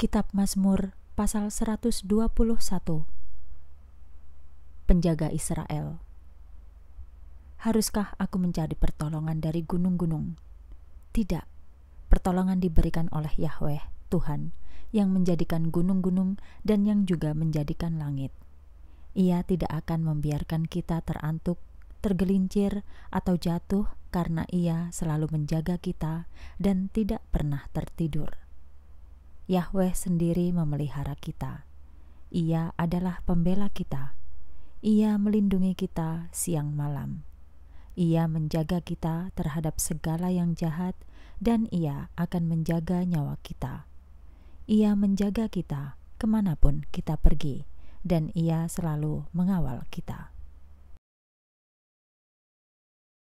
Kitab Mazmur pasal 121 Penjaga Israel Haruskah aku mencari pertolongan dari gunung-gunung? Tidak. Pertolongan diberikan oleh Yahweh, Tuhan, yang menjadikan gunung-gunung dan yang juga menjadikan langit. Ia tidak akan membiarkan kita terantuk, tergelincir, atau jatuh karena ia selalu menjaga kita dan tidak pernah tertidur. Yahweh sendiri memelihara kita. Ia adalah pembela kita. Ia melindungi kita siang malam. Ia menjaga kita terhadap segala yang jahat, dan Ia akan menjaga nyawa kita. Ia menjaga kita kemanapun kita pergi, dan Ia selalu mengawal kita.